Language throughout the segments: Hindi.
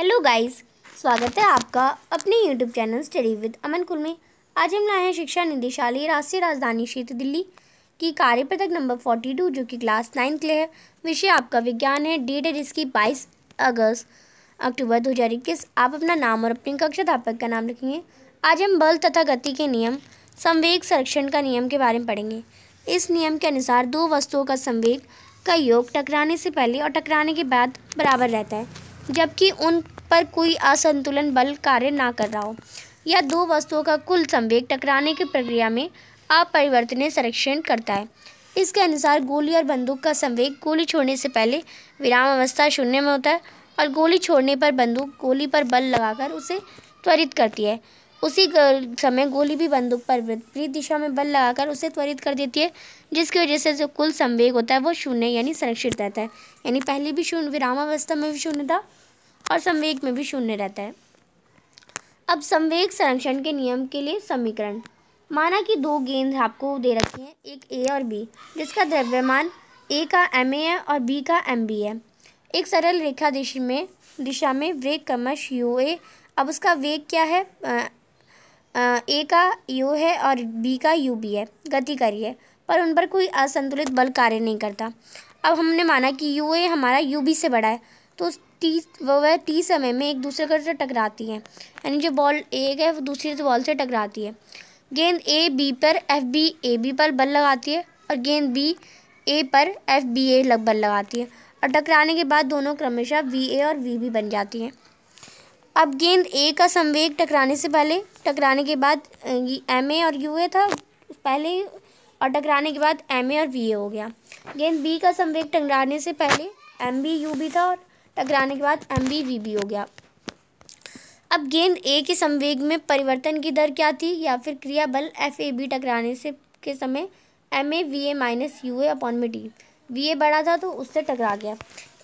हेलो गाइस स्वागत है आपका अपने YouTube channel study with Aman कुल में आज हम लाए हैं शिक्षा निदेशालय राष्ट्रीय राजधानी क्षेत्र दिल्ली की कार्य पदक नंबर फोर्टी टू जो कि क्लास नाइन्थ के लिए है विषय आपका विज्ञान है डेट है जिसकी बाईस अगस्त अक्टूबर दो हज़ार इक्कीस आप अपना नाम और अपनी कक्षा अध्यापक का नाम लिखेंगे आज हम बल तथा गति के नियम संवेग संरक्षण का नियम के बारे में पढ़ेंगे इस नियम के अनुसार दो वस्तुओं का संवेग का योग टकराने से पहले और टकराने के बाद बराबर रहता है जबकि उन पर कोई असंतुलन बल कार्य ना कर रहा हो या दो वस्तुओं का कुल संवेग टकराने की प्रक्रिया में अपरिवर्तनीय संरक्षण करता है इसके अनुसार गोली और बंदूक का संवेग गोली छोड़ने से पहले विराम अवस्था शून्य में होता है और गोली छोड़ने पर बंदूक गोली पर बल लगाकर उसे त्वरित करती है उसी समय गोली भी बंदूक पर विपरीत दिशा में बल लगाकर उसे त्वरित कर देती है जिसकी वजह से जो कुल संवेग होता है वो शून्य यानी संरक्षित रहता है यानी पहले भी शून्य विराम अवस्था में भी शून्य था और संवेग में भी शून्य रहता है अब संवेग संरक्षण के नियम के लिए समीकरण माना कि दो गेंद आपको दे रखी हैं एक ए और बी जिसका द्रव्यमान ए का एम ए है और बी का एम बी है एक सरल रेखा दिशा में दिशा में वेग कमश यू ए अब उसका वेग क्या है ए का यू है और बी का यू बी है गति करी है पर उन पर कोई असंतुलित बल कार्य नहीं करता अब हमने माना कि यू ए हमारा यू बी से बड़ा है तो टी वह टी समय में एक दूसरे से टकराती है यानी जो बॉल एक है वो दूसरी बॉल से टकराती है गेंद ए बी पर एफ बी ए बी पर बल लगाती है और गेंद बी ए पर एफ बी ए लग बल लगाती है और टकराने के बाद दोनों क्रमशः वी ए और वी बी बन जाती हैं अब गेंद ए का संवेग टकराने से पहले टकराने के बाद एम ए और यू ए था पहले और टकराने के बाद एम ए और वी ए हो गया गेंद बी का संवेग टकराने से पहले एम बी यू बी था और टकराने के बाद एम बी हो गया अब गेंद ए के संवेग में परिवर्तन की दर क्या थी या फिर क्रिया बल एफ ए बी टकराने से के समय M A V A minus U A upon में डी वी ए बढ़ा था तो उससे टकरा गया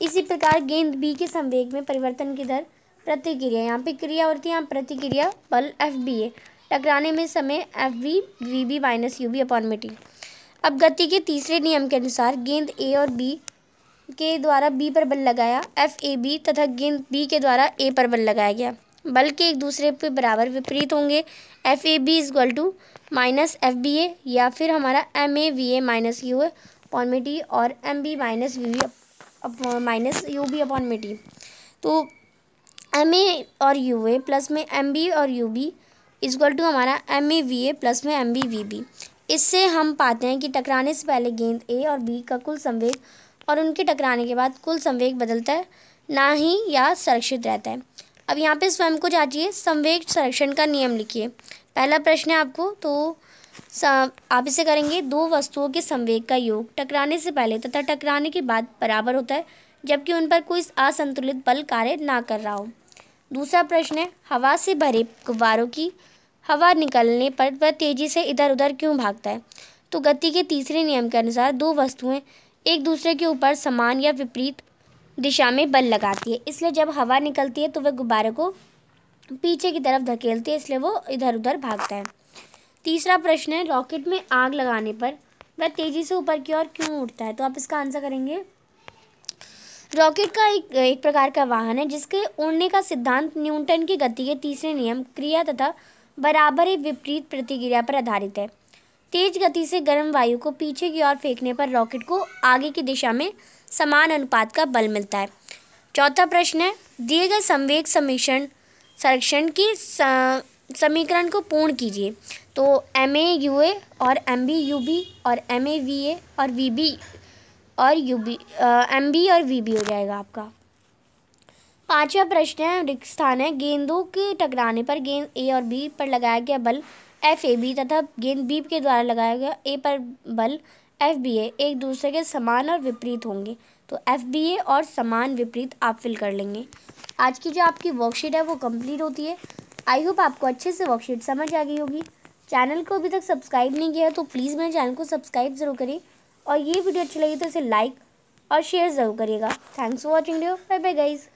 इसी प्रकार गेंद बी के संवेग में परिवर्तन की दर प्रतिक्रिया यहाँ पे क्रिया और थी यहाँ प्रतिक्रिया बल एफ बी ए टकराने में समय F B V B minus U B upon में डी अब गति के तीसरे नियम के अनुसार गेंद ए और बी के द्वारा बी पर बल लगाया एफ ए बी तथा गेंद बी के द्वारा ए पर बल लगाया गया बल के एक दूसरे पर बराबर विपरीत होंगे F A B equal to minus F B A या फिर हमारा M A V A minus U A upon में टी और M B minus V V minus U B upon में टी तो एम ए और यू ए प्लस में एम बी और यू बी इजक्ल टू हमारा M A V A plus में एम बी वी बी इससे हम पाते हैं कि टकराने से पहले गेंद ए और बी का कुल संवेग और उनके टकराने के बाद कुल संवेग बदलता है ना ही या संरक्षित रहता है अब यहाँ पे स्वयं को जाचिए संवेग संरक्षण का नियम लिखिए पहला प्रश्न है आपको तो आप इसे करेंगे दो वस्तुओं के संवेग का योग टकराने से पहले तथा टकराने के बाद बराबर होता है जबकि उन पर कोई असंतुलित बल कार्य ना कर रहा हो दूसरा प्रश्न है हवा से भरे गुब्बारों की हवा निकलने पर वह तेज़ी से इधर उधर क्यों भागता है तो गति के तीसरे नियम के अनुसार दो वस्तुएं एक दूसरे के ऊपर समान या विपरीत दिशा में बल लगाती है इसलिए जब हवा निकलती है तो वह गुब्बारे को पीछे की तरफ धकेलती है इसलिए वो इधर उधर भागता है तीसरा प्रश्न है रॉकेट में आग लगाने पर वह तेज़ी से ऊपर की ओर क्यों उठता है तो आप इसका आंसर करेंगे रॉकेट का एक एक प्रकार का वाहन है जिसके उड़ने का सिद्धांत न्यूटन की गति के तीसरे नियम क्रिया तथा बराबर ही विपरीत प्रतिक्रिया पर आधारित है तेज गति से गर्म वायु को पीछे की ओर फेंकने पर रॉकेट को आगे की दिशा में समान अनुपात का बल मिलता है चौथा प्रश्न है दिए गए संवेग समीक्षण संरक्षण की समीकरण को पूर्ण कीजिए तो एम ए यू ए और एम बी यू बी और एम ए वी ए और वी बी और यू बी एम बी और वी बी हो जाएगा आपका पांचवा प्रश्न है रिक्त स्थान है गेंदों के टकराने पर गेंद ए और बी पर लगाया गया बल एफ ए बी तथा गेंद बी के द्वारा लगाया गया ए पर बल एफ बी ए एक दूसरे के समान और विपरीत होंगे तो एफ बी ए और समान विपरीत आप फिल कर लेंगे आज की जो आपकी वर्कशीट है वो कंप्लीट होती है आई होप आपको अच्छे से वर्कशीट समझ आ गई होगी चैनल को अभी तक सब्सक्राइब नहीं किया तो प्लीज़ मेरे चैनल को सब्सक्राइब ज़रूर करें और ये वीडियो अच्छी लगी तो इसे लाइक और शेयर ज़रूर करिएगा थैंक्स फॉर वॉचिंग डियो बाय बाय गाइज़